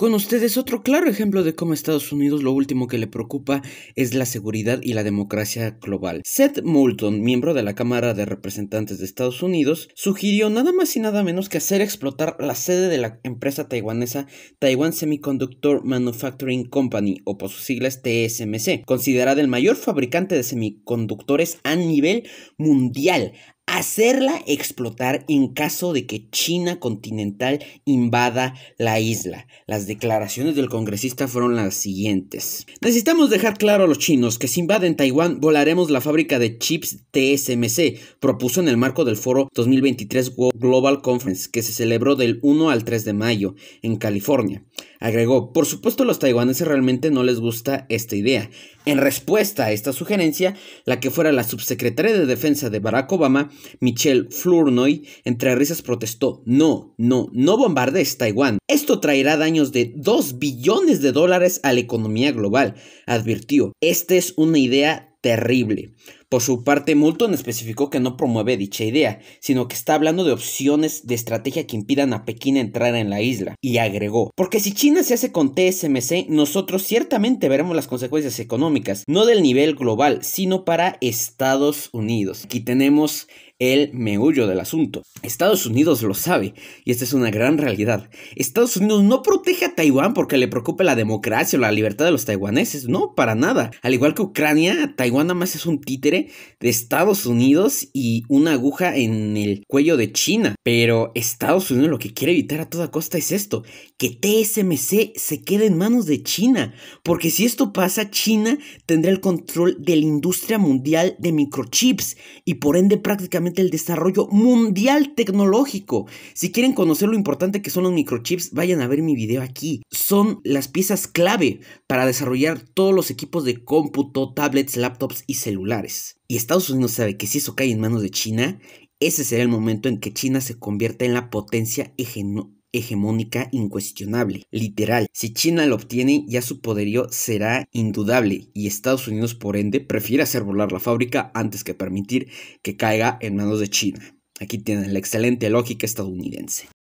Con ustedes otro claro ejemplo de cómo Estados Unidos lo último que le preocupa es la seguridad y la democracia global. Seth Moulton, miembro de la Cámara de Representantes de Estados Unidos, sugirió nada más y nada menos que hacer explotar la sede de la empresa taiwanesa Taiwan Semiconductor Manufacturing Company, o por sus siglas TSMC, considerada el mayor fabricante de semiconductores a nivel mundial, hacerla explotar en caso de que China continental invada la isla. Las declaraciones del congresista fueron las siguientes. Necesitamos dejar claro a los chinos que si invaden Taiwán volaremos la fábrica de chips TSMC, propuso en el marco del foro 2023 Global Conference que se celebró del 1 al 3 de mayo en California. Agregó, por supuesto los taiwaneses realmente no les gusta esta idea. En respuesta a esta sugerencia, la que fuera la subsecretaria de Defensa de Barack Obama Michel Flournoy, entre risas protestó, no, no, no bombardees Taiwán. Esto traerá daños de 2 billones de dólares a la economía global, advirtió. Esta es una idea terrible. Por su parte, Moulton especificó que no promueve dicha idea, sino que está hablando de opciones de estrategia que impidan a Pekín entrar en la isla, y agregó, porque si China se hace con TSMC, nosotros ciertamente veremos las consecuencias económicas, no del nivel global, sino para Estados Unidos. Aquí tenemos el meullo del asunto. Estados Unidos lo sabe, y esta es una gran realidad. Estados Unidos no protege a Taiwán porque le preocupe la democracia o la libertad de los taiwaneses, no, para nada. Al igual que Ucrania, Taiwán nada más es un títere de Estados Unidos y una aguja en el cuello de China. Pero Estados Unidos lo que quiere evitar a toda costa es esto, que TSMC se quede en manos de China, porque si esto pasa, China tendrá el control de la industria mundial de microchips y por ende prácticamente el desarrollo mundial tecnológico. Si quieren conocer lo importante que son los microchips, vayan a ver mi video aquí son las piezas clave para desarrollar todos los equipos de cómputo, tablets, laptops y celulares. Y Estados Unidos sabe que si eso cae en manos de China, ese será el momento en que China se convierta en la potencia hegemónica incuestionable, literal. Si China lo obtiene, ya su poderío será indudable y Estados Unidos, por ende, prefiere hacer volar la fábrica antes que permitir que caiga en manos de China. Aquí tienen la excelente lógica estadounidense.